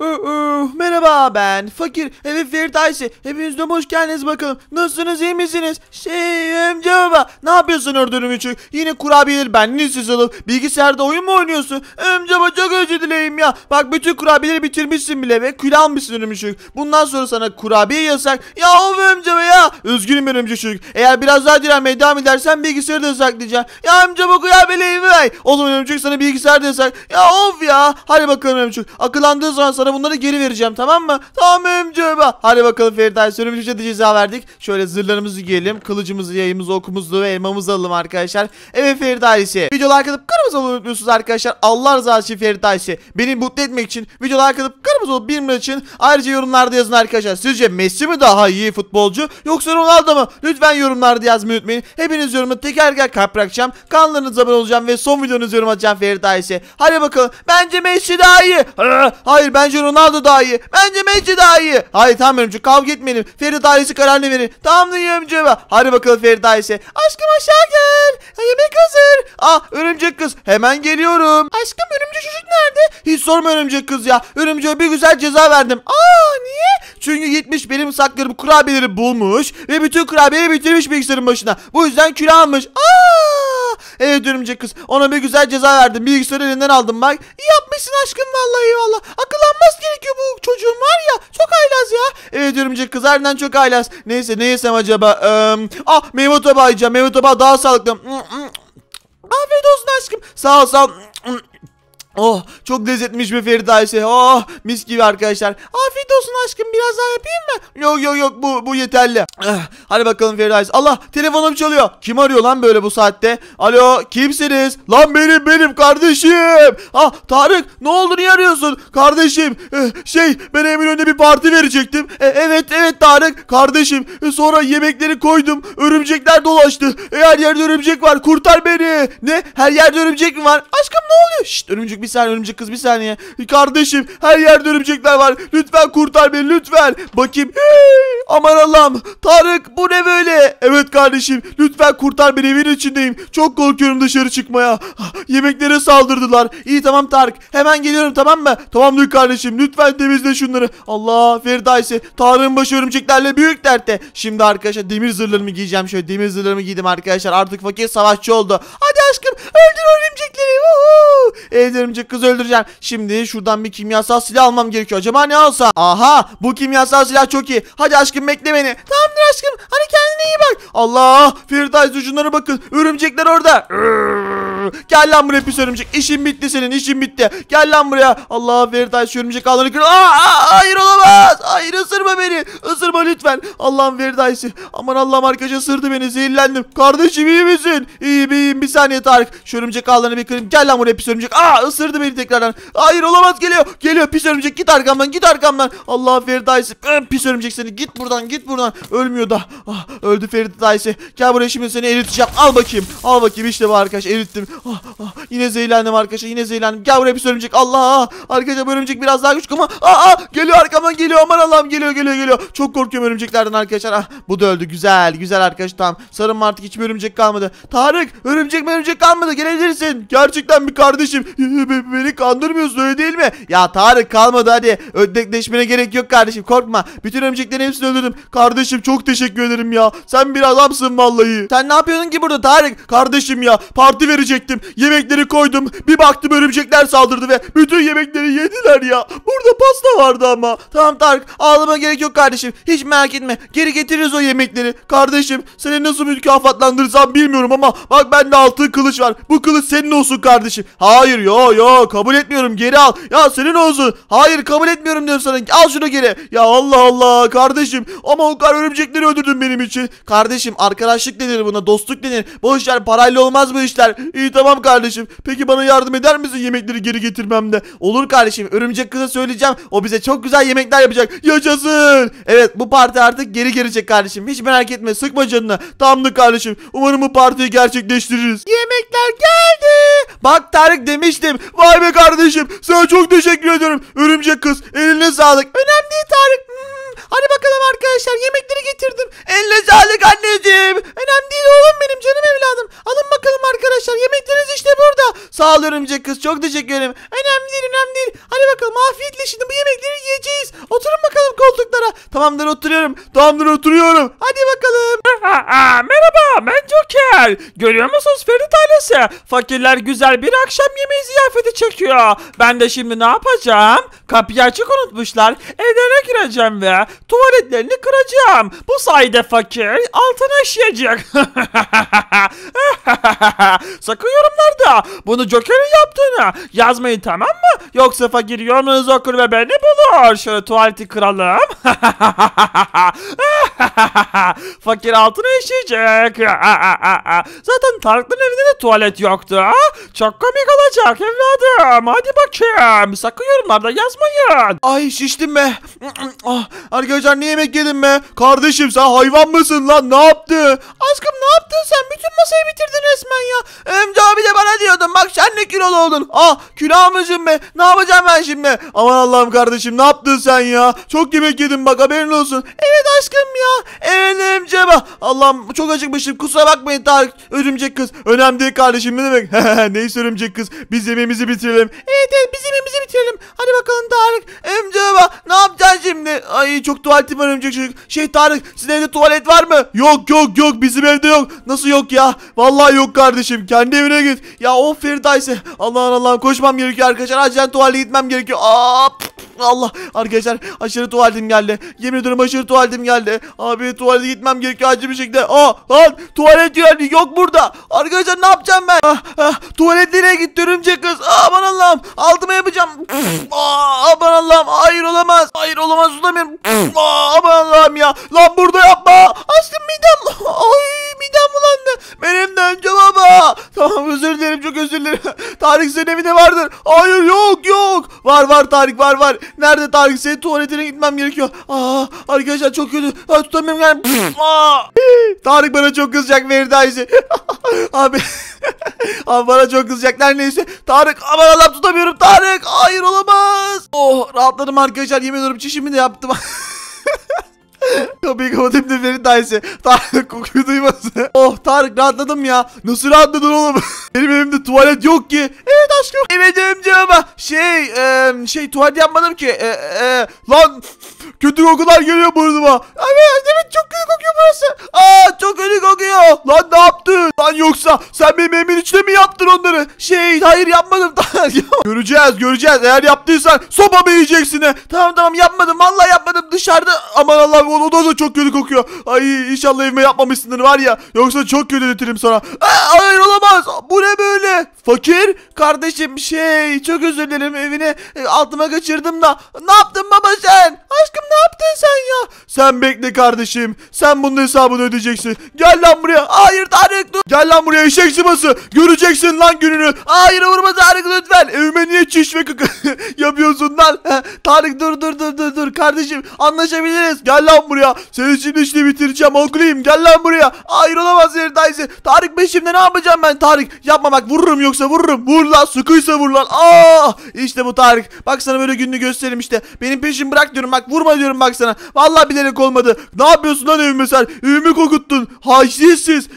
Merhaba ben Fakir evi Ferit Ayşe Hepiniz de hoş geldiniz bakalım Nasılsınız iyi misiniz? Şey amca baba Ne yapıyorsun ordunum için? Yine kurabiyeleri benden sızalım Bilgisayarda oyun mu oynuyorsun? Amca baba çok özür dileyim ya Bak bütün kurabiyeleri bitirmişsin bile ve kül almışsın örümcek Bundan sonra sana kurabiye yasak Ya of amca ya Üzgünüm örümcek Eğer biraz daha direnmeye devam edersen bilgisayarı da yasaklayacağım Ya amca baba kurabiyeleri ver O zaman örümcek sana bilgisayar da yasak Ya of ya Hadi bakalım örümcek Akıllandığı zaman sana sana bunları geri vereceğim tamam mı? Tamam amca. Hadi bakalım Feriday. Sönümcüce de ceza verdik. Şöyle zırhlarımızı giyelim. Kılıcımızı, yayımızı, okumuzu ve elmamızı alalım arkadaşlar. Evet Feridaisi. Şey. Videolar katıp kırmızı olmayı unutmuyorsunuz arkadaşlar. Allah razı olsun Feridaisi. Şey. Beni mutlu etmek için videolar katıp kırmızı olup bilmek için ayrıca yorumlarda yazın arkadaşlar. Sizce Messi mi daha iyi futbolcu yoksa Ronaldo mu? Lütfen yorumlarda yazmayı unutmayın. Hepiniz yorumu teker teker kalp bırakacağım. Kanallarınıza abone olacağım ve son videonuzu yorum atacağım Feridaisi. Şey. Hadi bakalım. Bence Messi daha iyi. Hayır bence Bence Ronaldo daha iyi. Bence Messi daha iyi. Hayır tamam yorumcu kavga etmeyelim. Ferit ailesi kararını verin. da yorumcu. Hadi bakalım Ferit ailesi. Aşkım aşağı gel. Yemek hazır. Ah örümcek kız hemen geliyorum. Aşkım örümcek çocuk nerede? Hiç sorma örümcek kız ya. Örümceğe bir güzel ceza verdim. Aa niye? Çünkü gitmiş benim saklarım kurabiyeleri bulmuş ve bütün kurabiyeleri bitirmiş bilgisayarın başına. Bu yüzden kilo almış. Aa! Evet örümcek kız. Ona bir güzel ceza verdim. Bilgisayarı elinden aldım bak. yapmışsın aşkım vallahi valla. Akıllanmaz gerekiyor bu çocuğun var ya. Çok haylaz ya. Evet örümcek kız harbiden çok haylaz. Neyse ne yesem acaba? Ee, ah meyve tabağı yiyeceğim. Meyve tabağı daha sağlıklı. Mm, mm. Afiyet olsun aşkım. Sağ ol sağ ol. Mm, Oh çok lezzetmiş bir Feridayse. Oh mis gibi arkadaşlar. Afiyet olsun aşkım biraz daha yapayım mı? Yok yok yok bu bu yeterli. Eh, hadi bakalım Feridayse. Allah telefonum çalıyor. Kim arıyor lan böyle bu saatte? Alo kimsiniz? Lan benim benim kardeşim. Ah Tarık ne oldu niye arıyorsun? Kardeşim eh, şey ben Eminönü'nde bir parti verecektim. E, evet evet Tarık kardeşim. E, sonra yemekleri koydum. Örümcekler dolaştı. E, her yerde örümcek var. Kurtar beni. Ne? Her yerde örümcek mi var? Aşkım ne oluyor? Şşt örümcek bir saniye örümcek kız bir saniye. Kardeşim her yerde örümcekler var. Lütfen kurtar beni lütfen. Bakayım. aman Allah'ım. Tarık bu ne böyle? Evet kardeşim lütfen kurtar beni evin içindeyim. Çok korkuyorum dışarı çıkmaya. Yemeklere saldırdılar. İyi tamam Tarık. Hemen geliyorum tamam mı? Tamamdır kardeşim lütfen temizle şunları. Allah Ferda Tarık'ın başı örümceklerle büyük dertte. Şimdi arkadaşlar demir zırhlarımı giyeceğim. Şöyle demir zırhlarımı giydim arkadaşlar. Artık fakir savaşçı oldu. Hadi aşkım öldür örümcekleri. Evlerim örümcek kızı öldüreceğim. Şimdi şuradan bir kimyasal silah almam gerekiyor. Acaba ne olsa? Aha bu kimyasal silah çok iyi. Hadi aşkım bekle beni. Tamamdır aşkım. Hani kendine iyi bak. Allah Firdevs ucunlara bakın. Örümcekler orada. Gel lan buraya pis örümcek. İşin bitti senin işin bitti. Gel lan buraya. Allah Veritas örümcek ağlarını kır. Aa, aa, hayır olamaz. Hayır ısırma beni. Isırma lütfen. Allah'ım Veritas'ı. Aman Allah'ım arkadaşa ısırdı beni. Zehirlendim. Kardeşim iyi misin? İyiyim iyiyim. Bir saniye Tarık. Şu örümcek ağlarını bir kırayım. Gel lan buraya pis örümcek. Aa ısırdı beni tekrardan. Hayır olamaz geliyor. Geliyor pis örümcek. Git arkamdan git arkamdan. Allah Veritas'ı. Pis örümcek seni. Git buradan git buradan. Ölmüyor da. Ah, öldü Ferit Dayse. Gel buraya şimdi seni eriteceğim. Al bakayım. Al bakayım işte bu arkadaş erittim. Ah, ah, yine zehirlendim arkadaşlar yine zehirlendim. Gel buraya bir örümcek. Allah ah, arkadaşlar bu örümcek biraz daha güçlü ama Aa, ah, ah, geliyor arkamdan geliyor aman Allah'ım geliyor geliyor geliyor. Çok korkuyorum örümceklerden arkadaşlar. Ah, bu da öldü güzel güzel arkadaşlar tamam. Sarım artık hiç örümcek kalmadı. Tarık örümcek mi örümcek kalmadı gelebilirsin. Gerçekten bir kardeşim beni kandırmıyorsun öyle değil mi? Ya Tarık kalmadı hadi ödekleşmene gerek yok kardeşim korkma. Bütün örümceklerin hepsini öldürdüm. Kardeşim çok teşekkür ederim ya. Sen bir adamsın vallahi. Sen ne yapıyorsun ki burada Tarık? Kardeşim ya parti verecek yiyecektim. Yemekleri koydum. Bir baktım örümcekler saldırdı ve bütün yemekleri yediler ya. Burada pasta vardı ama. Tamam Tark ağlama gerek yok kardeşim. Hiç merak etme. Geri getiririz o yemekleri. Kardeşim seni nasıl mükafatlandırsam bilmiyorum ama bak bende altın kılıç var. Bu kılıç senin olsun kardeşim. Hayır yo yo kabul etmiyorum geri al. Ya senin olsun. Hayır kabul etmiyorum diyorum sana. Al şunu geri. Ya Allah Allah kardeşim. Ama o kadar örümcekleri öldürdün benim için. Kardeşim arkadaşlık denir buna dostluk denir. Bu işler parayla olmaz bu işler. İyi tamam kardeşim. Peki bana yardım eder misin yemekleri geri getirmemde? Olur kardeşim. Örümcek kıza söyleyeceğim. O bize çok güzel yemekler yapacak. Yaşasın. Evet bu parti artık geri gelecek kardeşim. Hiç merak etme. Sıkma canını. Tamamdır kardeşim. Umarım bu partiyi gerçekleştiririz. Yemekler geldi. Bak Tarık demiştim. Vay be kardeşim. Sana çok teşekkür ediyorum. Örümcek kız eline sağlık. Önemli değil Tarık. Hadi bakalım arkadaşlar yemekleri getirdim. en lezzetli anneciğim. Önemli değil oğlum benim canım evladım. Alın bakalım arkadaşlar yemekleriniz işte burada. Sağ ol örümcek kız çok teşekkür ederim. Önemli değil önemli değil. Hadi bakalım afiyetle şimdi bu yemekleri yiyeceğiz. Oturun bakalım koltuklara. Tamamdır oturuyorum. Tamamdır oturuyorum. Hadi bakalım. Merhaba ben Joker. Görüyor musunuz Ferit ailesi? Fakirler güzel bir akşam yemeği ziyafeti çekiyor. Ben de şimdi ne yapacağım? Kapıyı açık unutmuşlar. Evlerine gireceğim ve tuvaletlerini kıracağım. Bu sayede fakir altına işleyecek. Sakın yorumlarda bunu Joker'in yaptığını yazmayın tamam mı? Yoksa fakir yorumunuz okur ve beni bulur. Şöyle tuvaleti kıralım. fakir alt hayatını yaşayacak. Zaten Tarık'ın evinde de tuvalet yoktu. çok komik olacak evladım. Hadi bakayım. Sakın yorumlarda yazmayın. Ay şiştim be. Ah, arkadaşlar ne yemek yedim be? Kardeşim sen hayvan mısın lan? Ne yaptın? Aşkım ne yaptın sen? Bütün masayı bitirdin resmen ya. Emre abi de bana diyordun. Bak sen ne kilolu oldun. Ah külahımızın be. Ne yapacağım ben şimdi? Aman Allah'ım kardeşim ne yaptın sen ya? Çok yemek yedim bak haberin olsun. Evet aşkım ya. Evet Emre bak. Allah'ım çok acıkmışım kusura bakmayın Tarık. Örümcek kız. Önemli değil kardeşim ne demek. Neyse örümcek kız biz yemeğimizi bitirelim. Evet evet biz yemeğimizi bitirelim. Hadi bakalım Tarık. Örümceğe bak ne yapacaksın şimdi? Ay çok tuvaletim var örümcek çocuk. Şey Tarık sizin evde tuvalet var mı? Yok yok yok bizim evde yok. Nasıl yok ya? Vallahi yok kardeşim kendi evine git. Ya o Firdayse Allah'ın Allah'ın koşmam gerekiyor arkadaşlar. Acilen tuvalete gitmem gerekiyor. Aa, pf, pf. Allah arkadaşlar aşırı tuvaletim geldi. Yemin ediyorum aşırı tuvaletim geldi. Abi tuvalete gitmem gerekiyor acil bir şekilde. Aa lan tuvalet yani yok burada. Arkadaşlar ne yapacağım ben? Ah, ah, tuvalet nereye gitti örümcek kız? Ah, aman Allah'ım altıma yapacağım. Aa, ah, aman Allah'ım hayır olamaz. Hayır olamaz tutamıyorum. Aa, ah, aman Allah'ım ya. Lan burada yapma. Açtım midem. Ay midem bulandı. Benim de önce baba. Tamam özür dilerim çok özür dilerim. Tarık senin evinde vardır. Hayır yok yok. Var var Tarık var var. Nerede Tarık senin tuvaletine gitmem gerekiyor. Aa arkadaşlar çok kötü. Aa, tutamıyorum yani. Aa. Tarık bana çok kızacak Veridayzi. Abi Abi bana çok kızacaklar neyse. Tarık aman adam tutamıyorum Tarık. Hayır olamaz. Oh rahatladım arkadaşlar yemin ediyorum çişimi de yaptım. Kapıyı kapatıp da beni Ayşe. Tarık kokuyu duymasın. Oh Tarık rahatladım ya. Nasıl rahatladın oğlum? Benim evimde tuvalet yok ki. Evet aşkım. Evet amca ama şey e, şey tuvalet yapmadım ki. E, e, lan kötü kokular geliyor burada. Evet, evet çok kötü kokuyor burası. Aa çok kötü kokuyor. Lan ne yaptın? Lan yoksa sen benim evimin içine mi yaptın onları? Şey hayır yapmadım. göreceğiz göreceğiz. Eğer yaptıysan soba yiyeceksin? He? Tamam tamam yapmadım. Vallahi yapmadım dışarıda. Aman Allah'ım o da, çok kötü kokuyor. Ay inşallah evime yapmamışsındır var ya. Yoksa çok kötü ödetirim sana. Aa, hayır olamaz. Bu ne böyle? Fakir kardeşim şey çok özür dilerim evine altıma kaçırdım da. Ne yaptın baba sen? Aşkım ne yaptın sen ya? Sen bekle kardeşim. Sen bunun hesabını ödeyeceksin. Gel lan buraya. Hayır Tarık dur. Gel lan buraya eşek sıması. Göreceksin lan gününü. Hayır vurma Tarık lütfen. Evime niye çiş ve kaka yapıyorsun lan? Tarık dur dur dur dur dur. Kardeşim anlaşabiliriz. Gel lan buraya. Senin için işini bitireceğim oğlum. Gel lan buraya. Hayır olamaz yeri Tarık ben şimdi ne yapacağım ben Tarık? Yapma bak vururum yoksa vururum. Vur lan sıkıysa vur lan. Aa! Ah! İşte bu Tarık. Bak sana böyle gününü göstereyim işte. Benim peşim bırak diyorum bak vurma diyorum bak sana. Vallahi bilerek olmadı. Ne yapıyorsun lan evime sen? Evimi kokuttun oğlum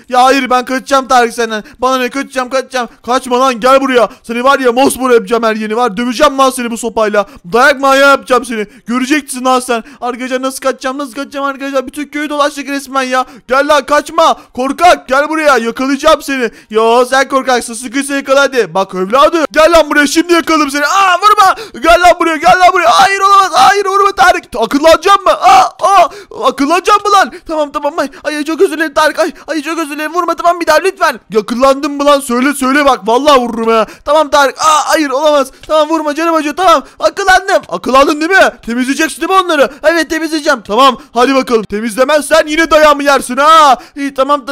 Ya hayır ben kaçacağım Tarık senden. Bana ne kaçacağım kaçacağım. Kaçma lan gel buraya. Seni var ya mosmor yapacağım her yeni var. Döveceğim lan seni bu sopayla. Dayak manyağı yapacağım seni. Göreceksin lan sen. Arkadaşlar nasıl kaçacağım nasıl kaçacağım arkadaşlar. Bütün köyü dolaştık resmen ya. Gel lan kaçma. Korkak gel buraya yakalayacağım seni. Ya sen korkaksın sıkıysa yakala hadi. Bak evladım gel lan buraya şimdi yakalım seni. Aa vurma. Gel lan buraya gel lan buraya. Hayır olamaz hayır vurma Tarık. Akıllanacağım mı? Aa, aa akıllanacağım mı lan? Tamam tamam ay, ay çok özür özür dilerim Tarık. Ay, ay çok özür dilerim. Vurma tamam bir daha lütfen. Yakınlandın mı lan? Söyle söyle bak. Vallahi vururum ha. Tamam Tarık. Aa hayır olamaz. Tamam vurma canım acıyor. Tamam. Akıllandım. Akıllandın değil mi? Temizleyeceksin değil mi onları? Evet temizleyeceğim. Tamam. Hadi bakalım. Temizlemezsen yine dayağımı yersin ha. İyi tamam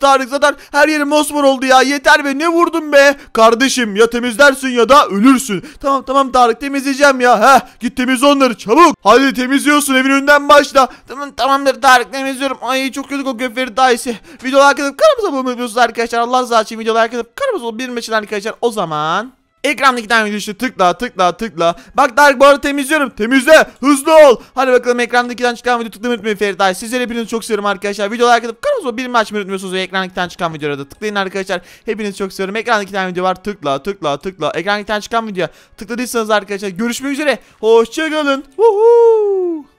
Tarık zaten her yerim mosmor oldu ya. Yeter be. Ne vurdun be? Kardeşim ya temizlersin ya da ölürsün. Tamam tamam Tarık temizleyeceğim ya. Heh git temizle onları çabuk. Hadi temizliyorsun evin önünden başla. Tamam tamamdır Tarık temizliyorum. Ay çok kötü kokuyor ve Firdaysi. Videoyu like atıp kanalımıza abone olmuyorsunuz arkadaşlar. Allah razı olsun videoyu like atıp kanalımıza abone olmayı için arkadaşlar. O zaman... Ekrandaki tane video işte tıkla tıkla tıkla. Bak Dark bu arada temizliyorum. Temizle. Hızlı ol. Hadi bakalım ekrandakinden çıkan video tıklamayı unutmayın Feriday. Sizleri hepinizi çok seviyorum arkadaşlar. Videolar atıp kanalımıza bir maç unutmuyorsunuz. Ekrandakinden çıkan videolara da tıklayın arkadaşlar. Hepinizi çok seviyorum. Ekrandaki tane video var. Tıkla tıkla tıkla. Ekrandakinden çıkan video. tıkladıysanız arkadaşlar görüşmek üzere. Hoşçakalın. Woohoo.